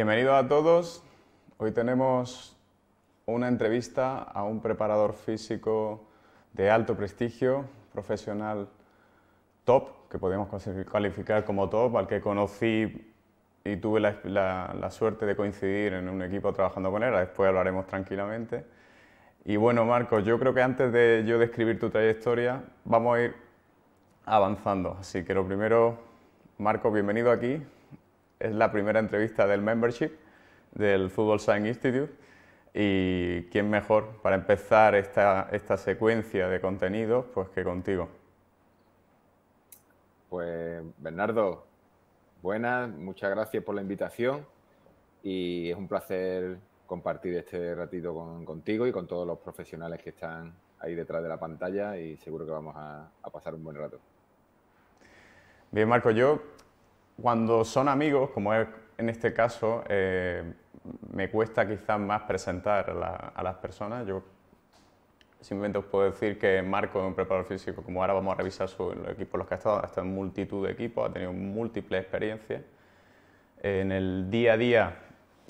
Bienvenidos a todos. Hoy tenemos una entrevista a un preparador físico de alto prestigio, profesional top, que podemos calificar como top, al que conocí y tuve la, suerte de coincidir en un equipo trabajando con él. Después hablaremos tranquilamente. Y bueno, Marcos, yo creo que antes de yo describir tu trayectoria, vamos a ir avanzando. Así que lo primero, marco bienvenido aquí es la primera entrevista del membership del Football Science Institute y quién mejor para empezar esta, secuencia de contenidos pues que contigo. Pues Bernardo, buenas, muchas gracias por la invitación y es un placer compartir este ratito contigo y con todos los profesionales que están ahí detrás de la pantalla y seguro que vamos a, a pasar un buen rato. Bien, Marco, yo cuando son amigos, como es en este caso, eh, me cuesta quizás más presentar a, las personas. Yo simplemente os puedo decir que Marco es un preparador físico, como ahora vamos a revisar su, los equipos los que ha estado, ha estado en multitud de equipos, ha tenido múltiples experiencias. En el día a día,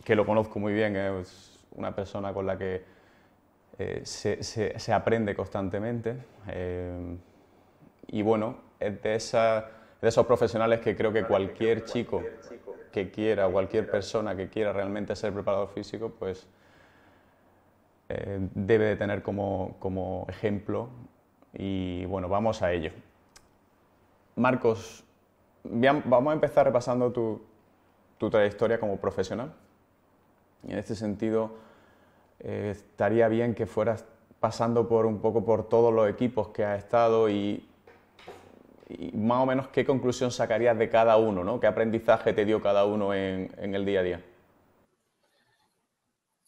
que lo conozco muy bien, es una persona con la que eh, se, aprende constantemente. Eh, y bueno, es de esa de esos profesionales que creo que cualquier chico que quiera, cualquier persona que quiera realmente ser preparador físico, pues eh, debe de tener como, ejemplo y bueno, vamos a ello. Marcos, vamos a empezar repasando tu, trayectoria como profesional. Y en este sentido, eh, estaría bien que fueras pasando por un poco por todos los equipos que has estado y y más o menos qué conclusión sacarías de cada uno, ¿no? ¿Qué aprendizaje te dio cada uno en, el día a día?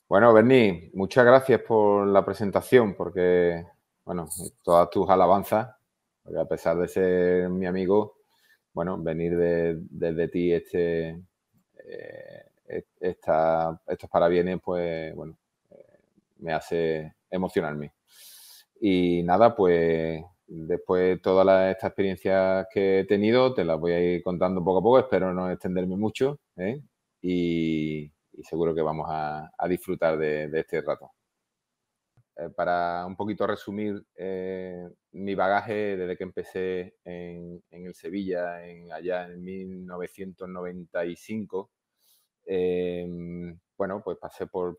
Bueno, Berni, muchas gracias por la presentación, porque, bueno, todas tus alabanzas, porque a pesar de ser mi amigo, bueno, venir desde ti este, eh, esta, estos parabienes, pues, bueno, eh, me hace emocionarme. Y nada, pues Después todas estas experiencias que he tenido te las voy a ir contando poco a poco, espero no extenderme mucho ¿eh? y, seguro que vamos a, disfrutar de, este rato. Eh, para un poquito resumir eh, mi bagaje desde que empecé en, en el Sevilla, en, allá en 1995, Em, bueno, pues pasé por,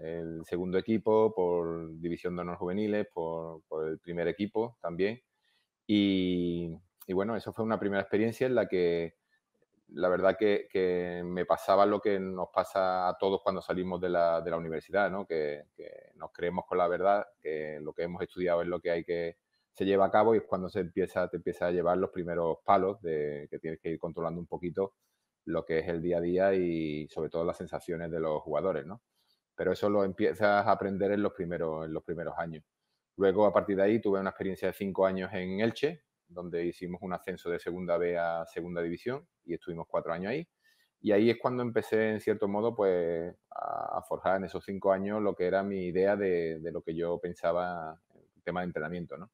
el segundo equipo, por División de Honor Juveniles, por, el primer equipo también. Y, bueno, eso fue una primera experiencia en la que la verdad que, me pasaba lo que nos pasa a todos cuando salimos de la, universidad, ¿no? Que, nos creemos con la verdad, que lo que hemos estudiado es lo que hay que se lleva a cabo y es cuando se empieza, te empieza a llevar los primeros palos que tienes que ir controlando un poquito lo que es el día a día y sobre todo las sensaciones de los jugadores, ¿no? Pero eso lo empiezas a aprender en los primeros, en los primeros años. Luego, a partir de ahí, tuve una experiencia de cinco años en Elche, donde hicimos un ascenso de segunda B a segunda división y estuvimos cuatro años ahí. Y ahí es cuando empecé, en cierto modo, pues a forjar en esos cinco años lo que era mi idea de, lo que yo pensaba en tema de entrenamiento, ¿no?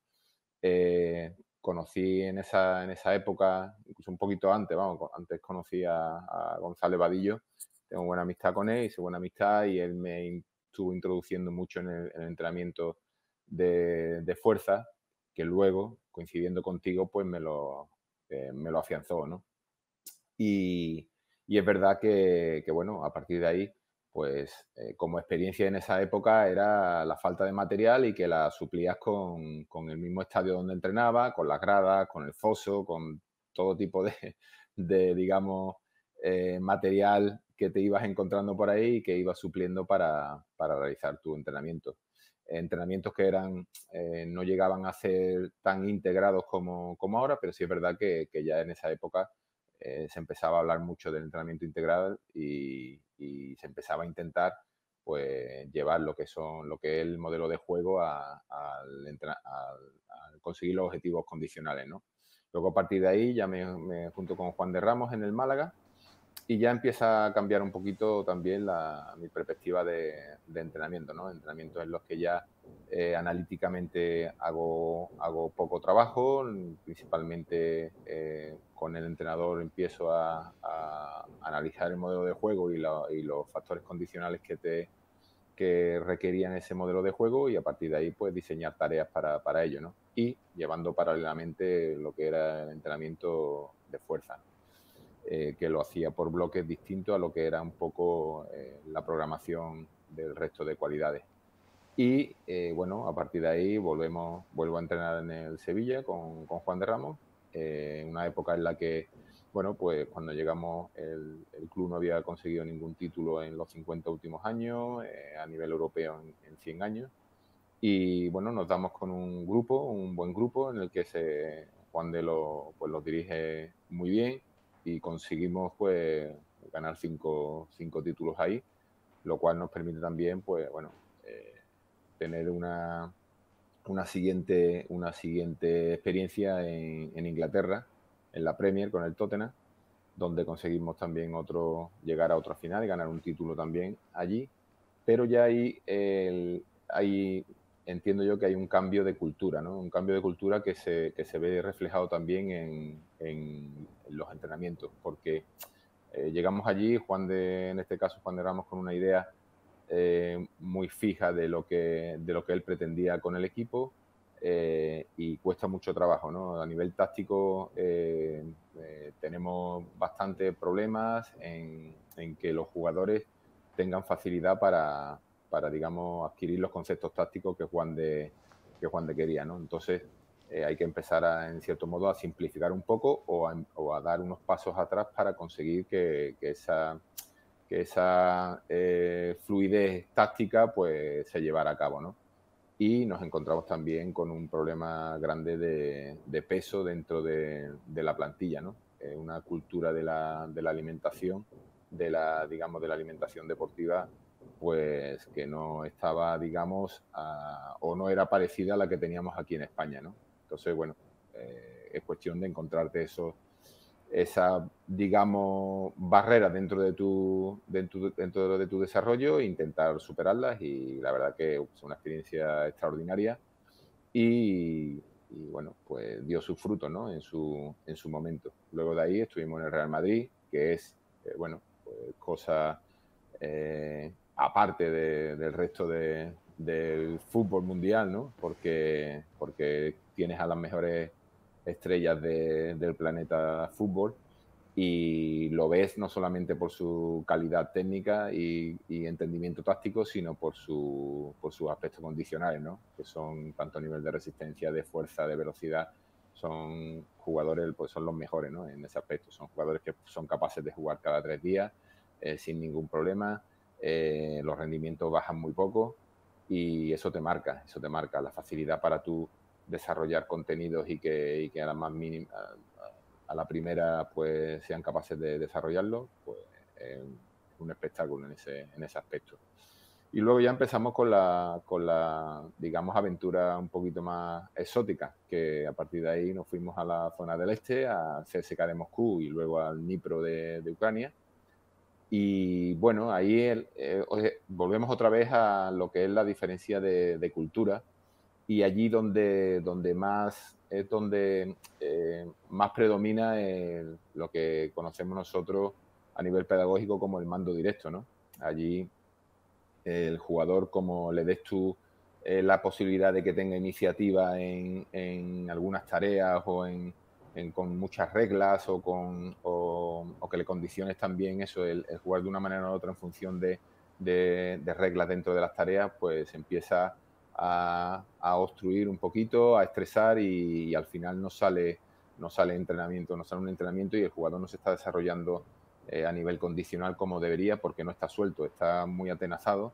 Eh, conocí en esa, en esa época, incluso un poquito antes, vamos, antes conocí a, González Vadillo, tengo buena amistad con él, hice buena amistad y él me estuvo introduciendo mucho en el, entrenamiento de, fuerza, que luego, coincidiendo contigo, pues me lo, eh, me lo afianzó, ¿no? Y, es verdad que, bueno, a partir de ahí pues eh, como experiencia en esa época era la falta de material y que la suplías con, el mismo estadio donde entrenaba, con las gradas, con el foso, con todo tipo de, digamos, eh, material que te ibas encontrando por ahí y que ibas supliendo para, realizar tu entrenamiento. Entrenamientos que eran, eh, no llegaban a ser tan integrados como, ahora, pero sí es verdad que ya en esa época eh, se empezaba a hablar mucho del entrenamiento integral y, se empezaba a intentar pues llevar lo que son lo que es el modelo de juego a, al, conseguir los objetivos condicionales ¿no? luego a partir de ahí ya me, junto con Juan de Ramos en el Málaga y ya empieza a cambiar un poquito también la, mi perspectiva de, de entrenamiento ¿no? entrenamientos en los que ya eh, analíticamente hago, hago poco trabajo, principalmente eh, con el entrenador empiezo a, analizar el modelo de juego y, los factores condicionales que, te, que requerían ese modelo de juego y a partir de ahí pues diseñar tareas para, ello y llevando paralelamente lo que era el entrenamiento de fuerza. Eh, que lo hacía por bloques distintos a lo que era un poco la programación del resto de cualidades. Y eh, bueno, a partir de ahí volvemos, vuelvo a entrenar en el Sevilla con, con Juan de Ramos, eh, En una época en la que, bueno, pues cuando llegamos el, el, club no había conseguido ningún título en los 50 últimos años, eh, a nivel europeo en, 100 años. Y bueno, nos damos con un grupo, un buen grupo, en el que se, Juan de lo, pues, los dirige muy bien y conseguimos pues ganar cinco, cinco títulos ahí, lo cual nos permite también, pues bueno, tener una, una, siguiente, una siguiente experiencia en, en, Inglaterra, en la Premier con el Tottenham, donde conseguimos también otro, llegar a otra final y ganar un título también allí. Pero ya ahí, ahí entiendo yo que hay un cambio de cultura, ¿no? Un cambio de cultura que se, que se ve reflejado también en, en los entrenamientos, porque eh, llegamos allí, Juan de, en este caso Juan de con una idea eh, muy fija de lo, que, de lo que él pretendía con el equipo eh, y cuesta mucho trabajo. A nivel táctico eh, tenemos bastantes problemas en, que los jugadores tengan facilidad para, digamos, adquirir los conceptos tácticos que Juan de, Juan de quería. ¿no? Entonces, hay que empezar a, en cierto modo a simplificar un poco o a, dar unos pasos atrás para conseguir que, que esa, que esa eh, fluidez táctica pues, se llevara a cabo. ¿no? Y nos encontramos también con un problema grande de, peso dentro de, la plantilla, ¿no? una cultura de la, alimentación, de la, digamos, de la alimentación deportiva, pues que no estaba, digamos, o no era parecida a la que teníamos aquí en España. ¿no? Entonces, bueno, eh, es cuestión de encontrarte esos esa, digamos, barrera dentro de tu, dentro, de tu desarrollo e intentar superarlas y la verdad que es una experiencia extraordinaria y, bueno, pues dio sus frutos, ¿no? En su, en su momento. Luego de ahí estuvimos en el Real Madrid, que es, eh, bueno, pues cosa eh, aparte del resto del fútbol mundial, ¿no? Porque, porque tienes a las mejores estrellas del planeta fútbol y lo ves no solamente por su calidad técnica y, entendimiento táctico, sino por, su, por sus aspectos condicionales, ¿no? que son tanto nivel de resistencia, de fuerza, de velocidad, son jugadores, pues son los mejores en ese aspecto, son jugadores que son capaces de jugar cada tres días eh, sin ningún problema, eh, los rendimientos bajan muy poco y eso te marca, eso te marca la facilidad para tu desarrollar contenidos y que, y que a la más a, la primera, pues sean capaces de desarrollarlo, pues es un espectáculo en ese, en ese aspecto. Y luego ya empezamos con la, con la, digamos, aventura un poquito más exótica, que a partir de ahí nos fuimos a la zona del este, a CSK de Moscú y luego al Nipro de, Ucrania. Y bueno, ahí eh, volvemos otra vez a lo que es la diferencia de, de cultura y allí donde, donde más es donde eh, más predomina lo que conocemos nosotros a nivel pedagógico como el mando directo, ¿no? Allí el jugador, como le des tú eh, la posibilidad de que tenga iniciativa en, algunas tareas o en, con muchas reglas o, con, o, que le condiciones también eso, el, jugar de una manera u otra en función de, de reglas dentro de las tareas, pues empieza a, obstruir un poquito, a estresar y, al final no sale, no sale entrenamiento, no sale un entrenamiento y el jugador no se está desarrollando eh, a nivel condicional como debería porque no está suelto, está muy atenazado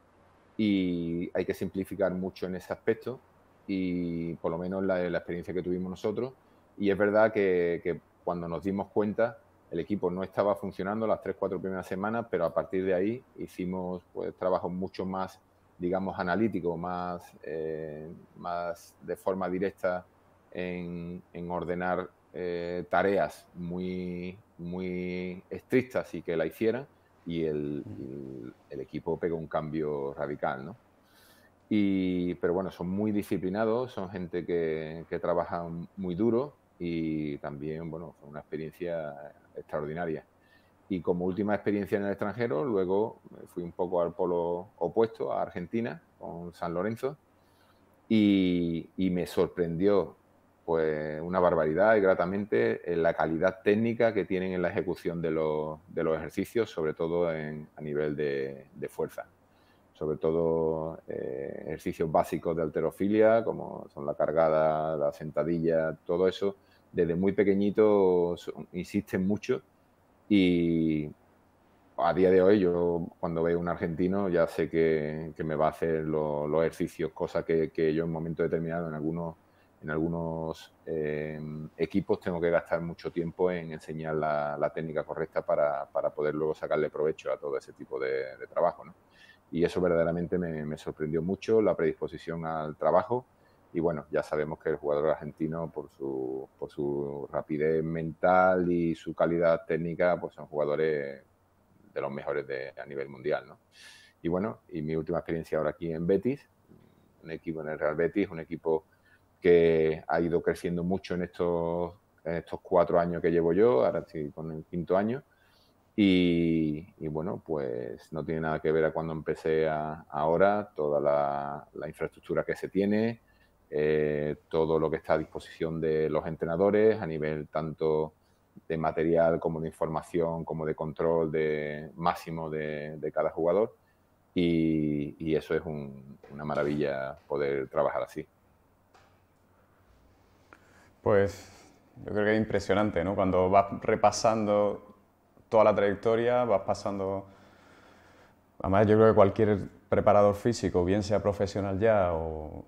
y hay que simplificar mucho en ese aspecto y por lo menos la, experiencia que tuvimos nosotros. Y es verdad que, cuando nos dimos cuenta, el equipo no estaba funcionando las tres, cuatro primeras semanas, pero a partir de ahí hicimos pues, trabajo mucho más digamos, analítico, más, eh, más de forma directa en, en ordenar eh, tareas muy, muy estrictas y que la hicieran, y el, el, equipo pegó un cambio radical, ¿no? Y, pero bueno, son muy disciplinados, son gente que, que trabaja muy duro y también, bueno, fue una experiencia extraordinaria. Y como última experiencia en el extranjero, luego fui un poco al polo opuesto, a Argentina, con San Lorenzo, y, y me sorprendió pues una barbaridad y gratamente eh, la calidad técnica que tienen en la ejecución de los, de los ejercicios, sobre todo en, a nivel de, fuerza. Sobre todo eh, ejercicios básicos de alterofilia, como son la cargada, la sentadilla, todo eso, desde muy pequeñito insisten mucho y a día de hoy yo cuando veo un argentino ya sé que, me va a hacer los ejercicios, cosa que, yo en un momento determinado en algunos, en algunos eh, equipos tengo que gastar mucho tiempo en enseñar la, técnica correcta para, para, poder luego sacarle provecho a todo ese tipo de, trabajo. Y eso verdaderamente me sorprendió mucho, la predisposición al trabajo y bueno, ya sabemos que el jugador argentino por su, por su rapidez mental y su calidad técnica, pues son jugadores de los mejores a nivel mundial, ¿no? Y bueno, y mi última experiencia ahora aquí en Betis, un equipo en el Real Betis, un equipo que ha ido creciendo mucho en estos, estos cuatro años que llevo yo, ahora sí con el quinto año, y, bueno, pues no tiene nada que ver a cuando empecé ahora, toda la, la infraestructura que se tiene, eh, todo lo que está a disposición de los entrenadores a nivel tanto de material como de información, como de control de máximo de, cada jugador. Y, eso es una maravilla poder trabajar así. Pues yo creo que es impresionante, ¿no? Cuando vas repasando toda la trayectoria, vas pasando... Además, yo creo que cualquier preparador físico, bien sea profesional ya o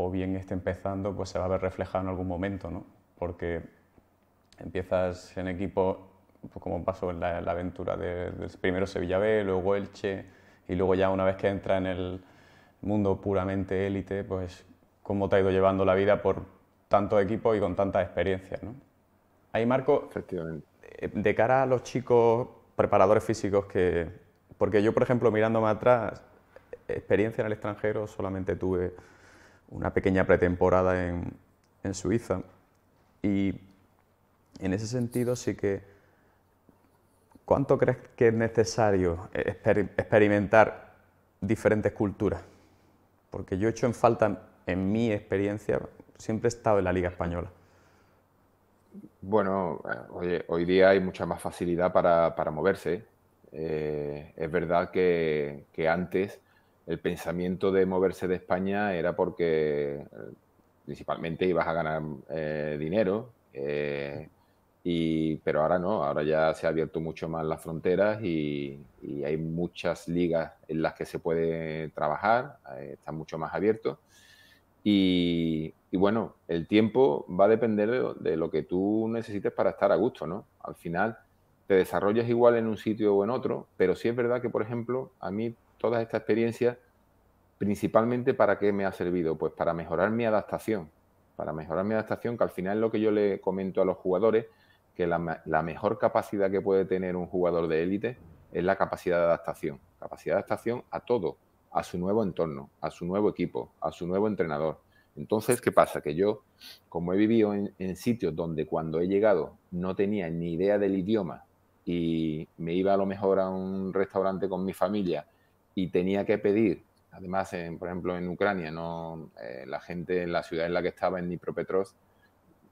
o bien esté empezando, pues se va a ver reflejado en algún momento, ¿no? Porque empiezas en equipo, pues como pasó en la, aventura de, del primero Sevilla B, luego Elche, y luego ya una vez que entra en el mundo puramente élite, pues cómo te ha ido llevando la vida por tantos equipos y con tantas experiencias, ¿no? Ahí, Marco, eh, de cara a los chicos preparadores físicos que... Porque yo, por ejemplo, mirándome atrás, experiencia en el extranjero solamente tuve una pequeña pretemporada en, Suiza. Y en ese sentido sí que, ¿cuánto crees que es necesario experimentar diferentes culturas? Porque yo he hecho en falta, en mi experiencia, siempre he estado en la Liga Española. Bueno, eh, hoy día hay mucha más facilidad para, moverse. Eh, es verdad que antes el pensamiento de moverse de España era porque eh, principalmente ibas a ganar eh, dinero, eh, pero ahora no, ahora ya se ha abierto mucho más las fronteras y, hay muchas ligas en las que se puede trabajar, está mucho más abierto. Y, bueno, el tiempo va a depender de, de lo que tú necesites para estar a gusto, ¿no? Al final te desarrollas igual en un sitio o en otro, pero sí es verdad que, por ejemplo, a mí toda esta experiencia, principalmente para qué me ha servido? Pues para mejorar mi adaptación, para mejorar mi adaptación, que al final es lo que yo le comento a los jugadores, que la, mejor capacidad que puede tener un jugador de élite es la capacidad de adaptación, capacidad de adaptación a todo, a su nuevo entorno, a su nuevo equipo, a su nuevo entrenador. Entonces, ¿qué pasa? Que yo, como he vivido en, sitios donde cuando he llegado no tenía ni idea del idioma y me iba a lo mejor a un restaurante con mi familia y tenía que pedir, además, en, por ejemplo, en Ucrania, no eh, la gente en la ciudad en la que estaba, en Dnipropetrovsk,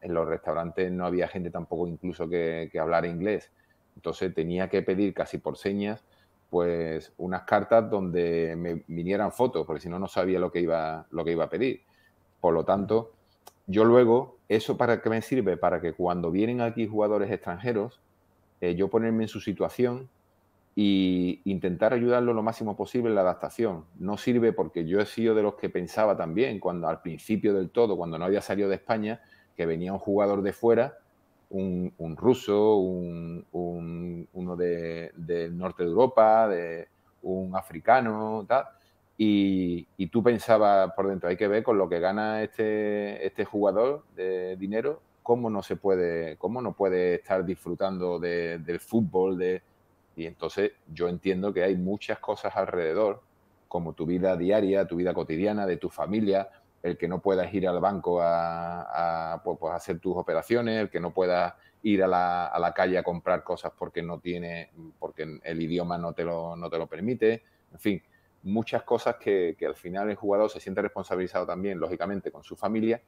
en los restaurantes no había gente tampoco incluso que, hablar hablara inglés. Entonces tenía que pedir casi por señas pues unas cartas donde me vinieran fotos, porque si no, no sabía lo que iba, lo que iba a pedir. Por lo tanto, yo luego, ¿eso para qué me sirve? Para que cuando vienen aquí jugadores extranjeros, eh, yo ponerme en su situación y intentar ayudarlo lo máximo posible en la adaptación. No sirve porque yo he sido de los que pensaba también, cuando al principio del todo, cuando no había salido de España, que venía un jugador de fuera, un, ruso, uno de, del norte de Europa, de, un africano, y, tú pensabas por dentro, hay que ver con lo que gana este, este jugador de dinero, cómo no se puede, cómo no puede estar disfrutando del fútbol, de y entonces yo entiendo que hay muchas cosas alrededor, como tu vida diaria, tu vida cotidiana, de tu familia, el que no puedas ir al banco a, pues, pues, hacer tus operaciones, el que no puedas ir a la, calle a comprar cosas porque no tiene, porque el idioma no te lo, no te lo permite, en fin, muchas cosas que, que, al final el jugador se siente responsabilizado también, lógicamente, con su familia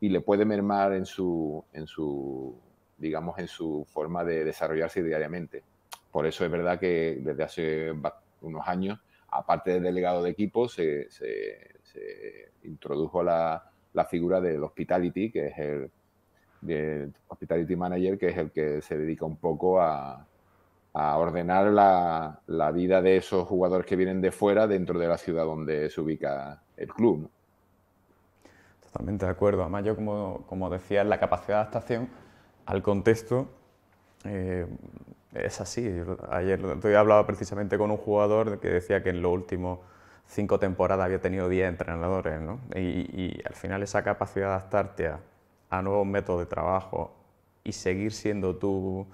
y le puede mermar en su, en su digamos, en su forma de desarrollarse diariamente. Por eso es verdad que desde hace unos años, aparte de delegado de equipo, se, introdujo la, figura del hospitality, que es el, hospitality manager, que es el que se dedica un poco a, ordenar la, vida de esos jugadores que vienen de fuera dentro de la ciudad donde se ubica el club. Totalmente de acuerdo. Además, yo como, como decía, la capacidad de adaptación al contexto eh, es así. Ayer, hablaba precisamente con un jugador que decía que en los últimos cinco temporadas había tenido 10 entrenadores, ¿no? y, al final esa capacidad de adaptarte a, nuevos métodos de trabajo y seguir siendo tú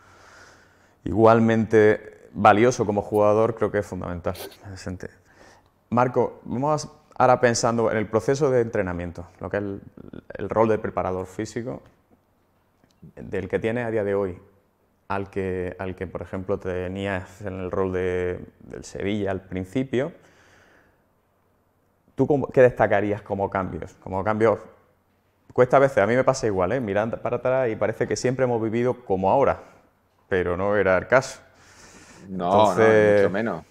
igualmente valioso como jugador creo que es fundamental. Marco, vamos ahora pensando en el proceso de entrenamiento, lo que es el, el rol de preparador físico del que tiene a día de hoy al que, al que por ejemplo, tenías en el rol de, del Sevilla al principio, ¿tú qué destacarías como cambios? Como cambios, cuesta a veces, a mí me pasa igual, ¿eh? mirando para atrás y parece que siempre hemos vivido como ahora, pero no era el caso. No, no mucho menos.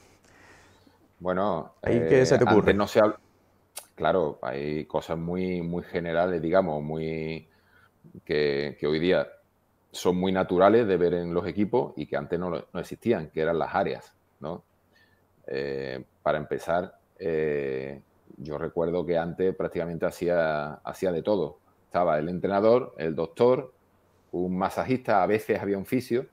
Bueno, se te eh, ocurre? Claro, hay cosas muy, muy generales, digamos, muy que, que hoy día son muy naturales de ver en los equipos y que antes no, existían, que eran las áreas, ¿no? Eh, para empezar, eh, yo recuerdo que antes prácticamente hacía, de todo. Estaba el entrenador, el doctor, un masajista, a veces había un fisio.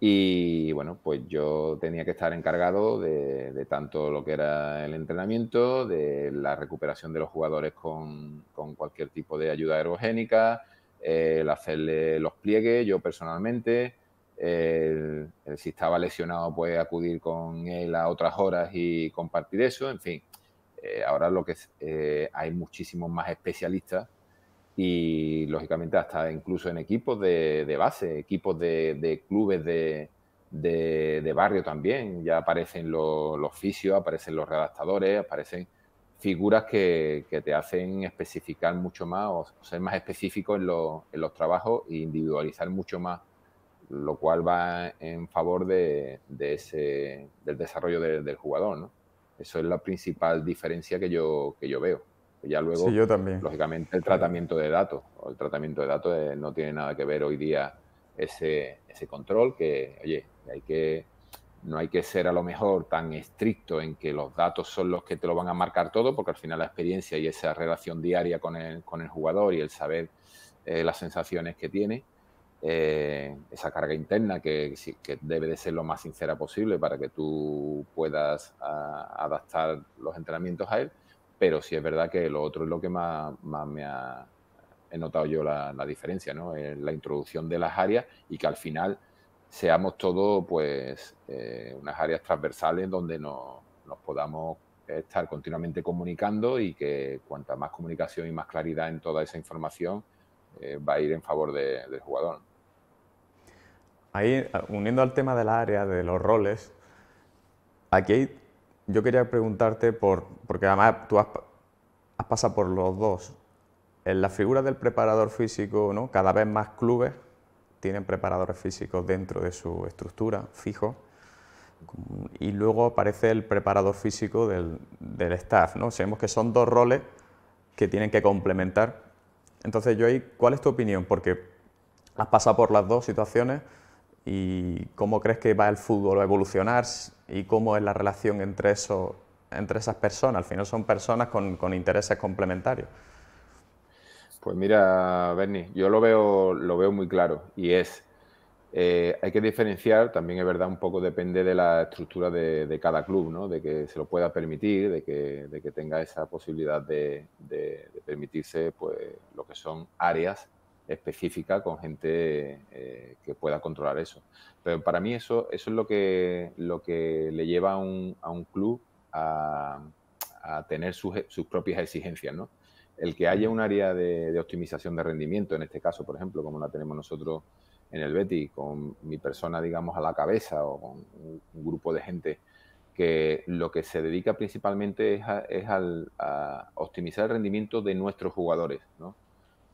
Y bueno, pues yo tenía que estar encargado de, de tanto lo que era el entrenamiento, de la recuperación de los jugadores con, con cualquier tipo de ayuda aerogénica, eh, el hacerle los pliegues yo personalmente, eh, si estaba lesionado pues acudir con él a otras horas y compartir eso, en fin. Eh, ahora lo que hay muchísimos más especialistas y lógicamente hasta incluso en equipos de, base, equipos de, clubes de, barrio también, ya aparecen los, los aparecen los redactadores, aparecen figuras que, te hacen especificar mucho más o, ser más específico en, los trabajos e individualizar mucho más, lo cual va en favor de, de ese, del desarrollo del jugador. ¿no? Eso es la principal diferencia que yo, que yo veo. Ya luego, yo también. lógicamente, el tratamiento de datos. El tratamiento de datos eh, no tiene nada que ver hoy día ese, ese control que, oye, hay que no hay que ser a lo mejor tan estricto en que los datos son los que te lo van a marcar todo, porque al final la experiencia y esa relación diaria con el, con el jugador y el saber eh, las sensaciones que tiene, eh, esa carga interna que, que, debe de ser lo más sincera posible para que tú puedas ah, adaptar los entrenamientos a él, pero sí es verdad que lo otro es lo que más, me ha he notado yo la, diferencia, ¿no? Eh, la introducción de las áreas y que al final seamos todos pues eh, unas áreas transversales donde nos, podamos estar continuamente comunicando y que cuanta más comunicación y más claridad en toda esa información eh, va a ir en favor del jugador. Ahí, uniendo al tema de la área, de los roles, aquí yo quería preguntarte, por, porque además tú has, pasado por los dos, en la figura del preparador físico, ¿no? cada vez más clubes tienen preparadores físicos dentro de su estructura, fijo y luego aparece el preparador físico del, staff, ¿no? Sabemos que son dos roles que tienen que complementar. Entonces, yo ahí, ¿cuál es tu opinión? Porque has pasado por las dos situaciones y cómo crees que va el fútbol a evolucionar y cómo es la relación entre, eso, entre esas personas. Al final son personas con intereses complementarios. Pues mira, Bernie, yo lo veo, lo veo muy claro y es, eh, hay que diferenciar, también es verdad, un poco depende de la estructura de, cada club, ¿no? de que se lo pueda permitir, de que, de que tenga esa posibilidad de, permitirse pues, lo que son áreas específicas con gente eh, que pueda controlar eso. Pero para mí eso, eso es lo que, lo que le lleva a un, a un club a, tener sus, sus propias exigencias. ¿no? el que haya un área de, optimización de rendimiento, en este caso, por ejemplo, como la tenemos nosotros en el Betty, con mi persona, digamos, a la cabeza o con un, grupo de gente que lo que se dedica principalmente es a, al, optimizar el rendimiento de nuestros jugadores,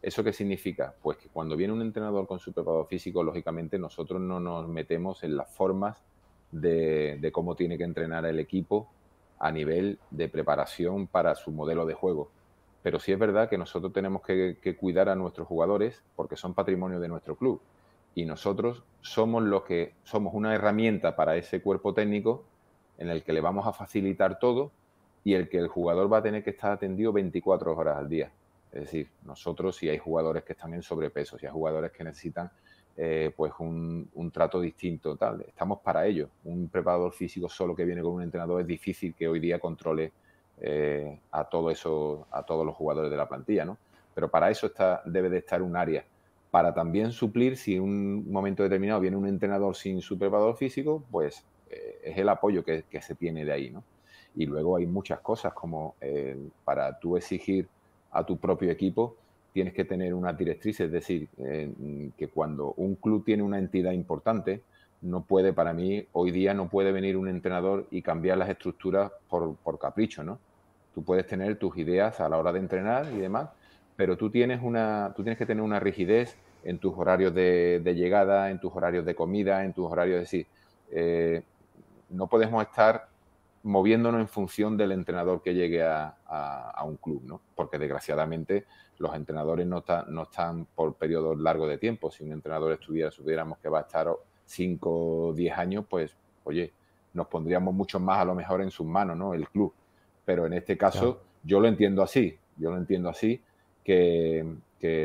¿Eso qué significa? Pues que cuando viene un entrenador con su preparado físico, lógicamente nosotros no nos metemos en las formas de cómo tiene que entrenar el equipo a nivel de preparación para su modelo de juego pero sí es verdad que nosotros tenemos que, cuidar a nuestros jugadores porque son patrimonio de nuestro club y nosotros somos los que somos una herramienta para ese cuerpo técnico en el que le vamos a facilitar todo y el que el jugador va a tener que estar atendido 24 horas al día. Es decir, nosotros si hay jugadores que están en sobrepeso, si hay jugadores que necesitan eh, pues un, un, trato distinto, tal, estamos para ello. Un preparador físico solo que viene con un entrenador es difícil que hoy día controle eh, a, todo eso, a todos los jugadores de la plantilla, ¿no? Pero para eso está, debe de estar un área, para también suplir si en un momento determinado viene un entrenador sin su físico, pues eh, es el apoyo que, se tiene de ahí, ¿no? Y luego hay muchas cosas como eh, para tú exigir a tu propio equipo, tienes que tener una directriz es decir, que cuando un club tiene una entidad importante, no puede, para mí, hoy día no puede venir un entrenador y cambiar las estructuras por, capricho, ¿no? Tú puedes tener tus ideas a la hora de entrenar y demás, pero tú tienes, una, tú tienes que tener una rigidez en tus horarios de, llegada, en tus horarios de comida, en tus horarios, de decir, eh, no podemos estar moviéndonos en función del entrenador que llegue a, un club, ¿no? Porque desgraciadamente los entrenadores no, no están por periodos largos de tiempo. Si un entrenador estuviera, supiéramos que va a estar 5 o 10 años, pues, oye, nos pondríamos mucho más a lo mejor en sus manos, ¿no? El club. Pero en este caso, yo lo entiendo así, yo lo entiendo así, que,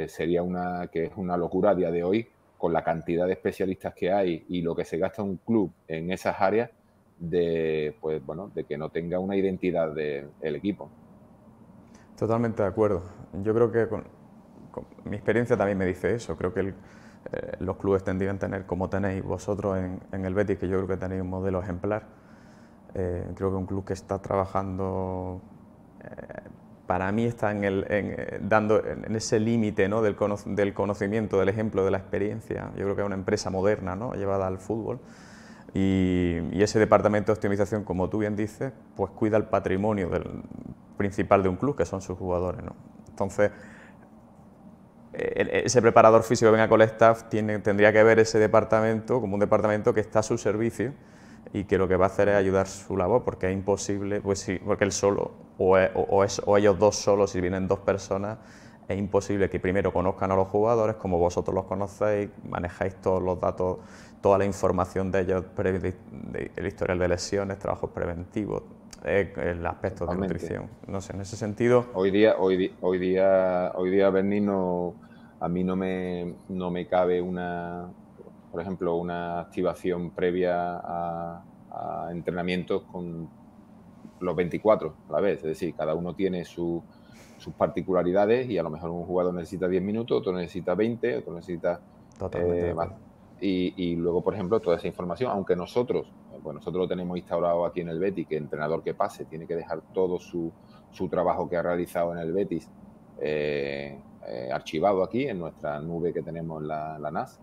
sería una, que es una locura a día de hoy, con la cantidad de especialistas que hay y lo que se gasta un club en esas áreas, de, pues, bueno, de que no tenga una identidad del equipo. Totalmente de acuerdo. Yo creo que con, mi experiencia también me dice eso. Creo que el, eh, los clubes tendrían que tener, como tenéis vosotros en, el Betis, que yo creo que tenéis un modelo ejemplar. Eh, creo que un club que está trabajando, eh, para mí está en dando en ese límite ¿no? del, conocimiento, del ejemplo, de la experiencia. Yo creo que es una empresa moderna, ¿no? llevada al fútbol. Y, ese departamento de optimización, como tú bien dices, pues cuida el patrimonio del, principal de un club, que son sus jugadores. ¿no? Entonces, ese preparador físico que venga con el staff tiene, tendría que ver ese departamento como un departamento que está a su servicio y que lo que va a hacer es ayudar su labor, porque es imposible, pues sí, porque él solo, o, o, ellos dos solos, si vienen dos personas, es imposible que primero conozcan a los jugadores, como vosotros los conocéis, manejáis todos los datos, toda la información de ellos, el historial de lesiones, trabajos preventivos, el aspecto de nutrición. No sé, en ese sentido... Hoy día, hoy, día, hoy día Bernino a mí no me, no me cabe una, por ejemplo, una activación previa a, entrenamientos con los 24 a la vez. Es decir, cada uno tiene sus particularidades y a lo mejor un jugador necesita 10 minutos, otro necesita 20, otro necesita eh, Y, luego, por ejemplo, toda esa información, aunque nosotros, eh, pues nosotros lo tenemos instaurado aquí en el Betis, que entrenador que pase tiene que dejar todo su, su trabajo que ha realizado en el Betis eh, eh, archivado aquí en nuestra nube que tenemos la, la NAS.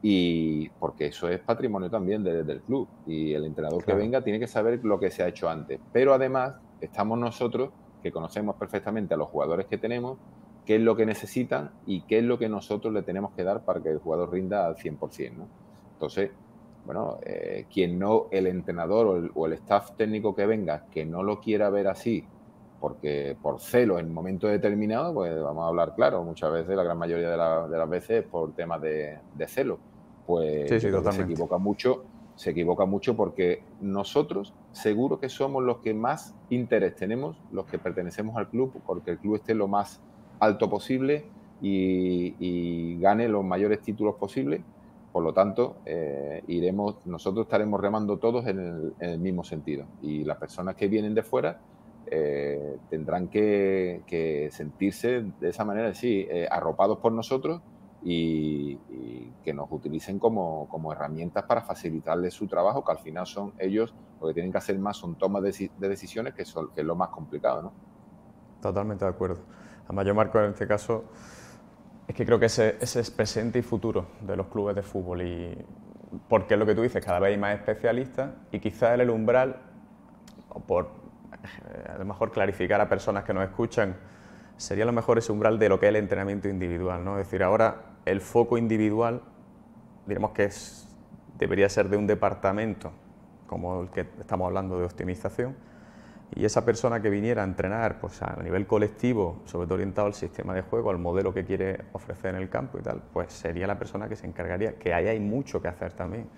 Y porque eso es patrimonio también del club. Y el entrenador que venga tiene que saber lo que se ha hecho antes. Pero además estamos nosotros, que conocemos perfectamente a los jugadores que tenemos, qué es lo que necesitan y qué es lo que nosotros le tenemos que dar para que el jugador rinda al 100%. ¿no? Entonces, bueno, eh, quien no, el entrenador o el, o el, staff técnico que venga, que no lo quiera ver así porque por celo en momento determinado, pues vamos a hablar claro, muchas veces, la gran mayoría de, las veces por temas de, celo, pues se equivoca mucho, se equivoca mucho porque nosotros seguro que somos los que más interés tenemos, los que pertenecemos al club, porque el club esté lo más alto posible y, gane los mayores títulos posibles. Por lo tanto, eh, iremos, nosotros estaremos remando todos en el mismo sentido. Y las personas que vienen de fuera, eh, tendrán que, sentirse de esa manera, sí, eh, arropados por nosotros y, que nos utilicen como, herramientas para facilitarles su trabajo, que al final son ellos lo que tienen que hacer más, son tomas de, decisiones, que, son, es lo más complicado. ¿no? Totalmente de acuerdo. Además, yo marco en este caso, es que creo que ese, es presente y futuro de los clubes de fútbol y porque es lo que tú dices, cada vez hay más especialistas y quizás el umbral, por eh, a lo mejor clarificar a personas que nos escuchan, sería lo mejor ese umbral de lo que es el entrenamiento individual, ¿no? Es decir, ahora el foco individual, diremos que debería ser de un departamento, como el que estamos hablando de optimización, y esa persona que viniera a entrenar pues, a nivel colectivo, sobre todo orientado al sistema de juego, al modelo que quiere ofrecer en el campo y tal, pues sería la persona que se encargaría, que ahí hay mucho que hacer también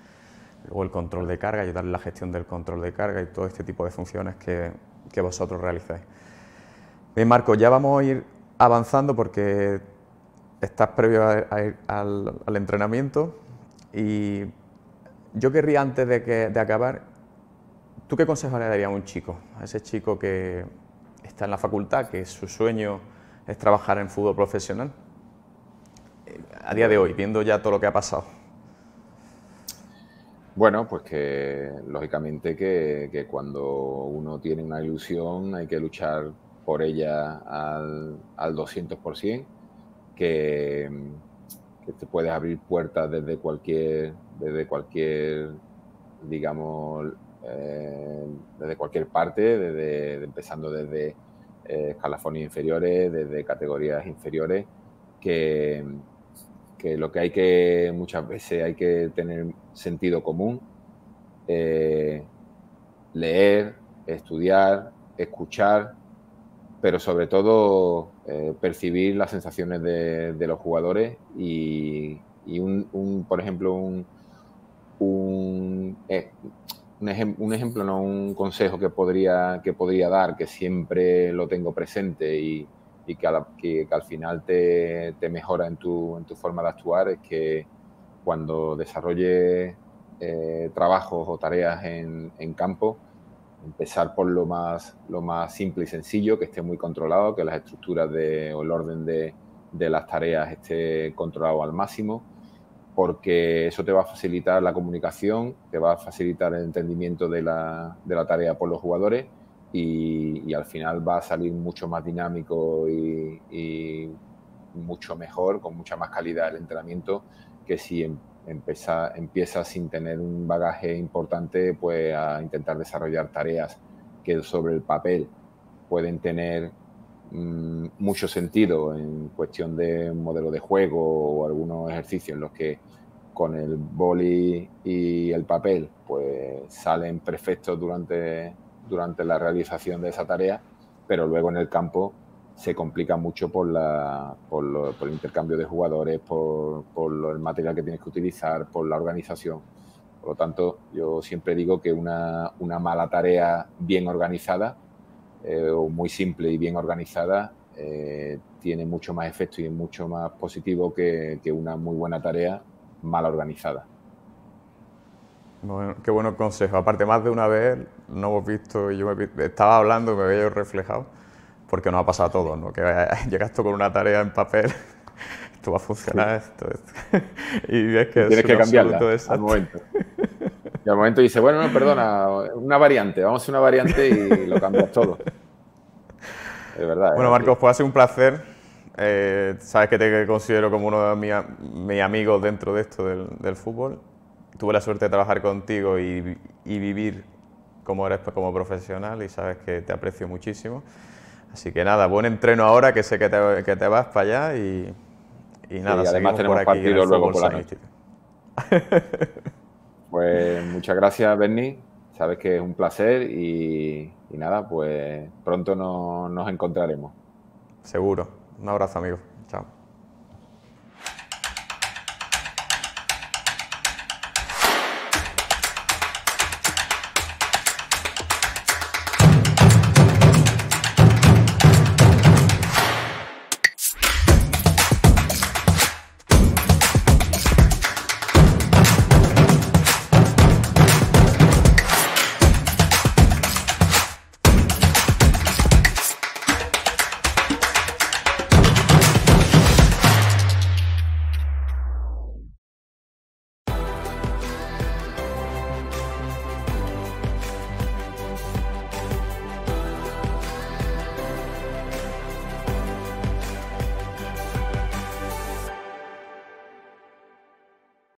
...o el control de carga, ayudar en la gestión del control de carga y todo este tipo de funciones que, vosotros realizáis. Bien, Marco, ya vamos a ir avanzando porque estás previo al, entrenamiento y yo querría antes de, que, de acabar, ¿tú qué consejo le darías a un chico? A ese chico que está en la facultad, que su sueño es trabajar en fútbol profesional, eh, a día de hoy, viendo ya todo lo que ha pasado. Bueno, pues que lógicamente que, cuando uno tiene una ilusión hay que luchar por ella al, al 200%, que, que, te puedes abrir puertas desde cualquier, desde cualquier digamos, eh, desde cualquier parte, desde, empezando desde eh, escalafones inferiores, desde categorías inferiores, que, que lo que hay que muchas veces hay que tener sentido común, eh, leer, estudiar, escuchar, pero sobre todo eh, percibir las sensaciones de, los jugadores y, un, por ejemplo, un, un, eh, un, ejemplo, no un consejo que podría, que podría dar, que siempre lo tengo presente y, y que, al final te, mejora en tu, en tu, forma de actuar es que cuando desarrolles eh, trabajos o tareas en, campo, empezar por lo más, lo más simple y sencillo, que esté muy controlado, que las estructuras de, o el orden de, las tareas esté controlado al máximo, porque eso te va a facilitar la comunicación, te va a facilitar el entendimiento de la tarea por los jugadores y, al final va a salir mucho más dinámico y, mucho mejor, con mucha más calidad el entrenamiento que si em, empieza, sin tener un bagaje importante pues, a intentar desarrollar tareas que sobre el papel pueden tener mm, mucho sentido en cuestión de modelo de juego o algunos ejercicios en los que con el boli y el papel pues salen perfectos durante durante la realización de esa tarea, pero luego en el campo se complica mucho por, la, por, el intercambio de jugadores, por, el material que tienes que utilizar, por la organización. Por lo tanto, yo siempre digo que una, una mala tarea bien organizada, eh, o muy simple y bien organizada, eh, tiene mucho más efecto y es mucho más positivo que, una muy buena tarea mal organizada. qué bueno consejo. Aparte, más de una vez no hemos visto, yo estaba hablando y me veo reflejado, porque nos ha pasado todo ¿no? que llegas tú con una tarea en papel, esto va a funcionar, esto, y es que... tienes es que eso. al momento. Y al momento dice, bueno, perdona, una variante, vamos a hacer una variante y lo cambias todo. Es verdad. Bueno, Marcos, puede pues ha sido un placer. Eh, sabes que te considero como uno de mis, amigos dentro de esto del, fútbol. Tuve la suerte de trabajar contigo y, y vivir como eres pues, como profesional y sabes que te aprecio muchísimo. Así que nada, buen entreno ahora, que sé que te, vas para allá y, y nada, seguimos además tenemos por aquí partido luego por la noche. pues muchas gracias, Bernie. Sabes que es un placer y, nada, pues pronto nos encontraremos. Seguro. Un abrazo, amigo. Chao.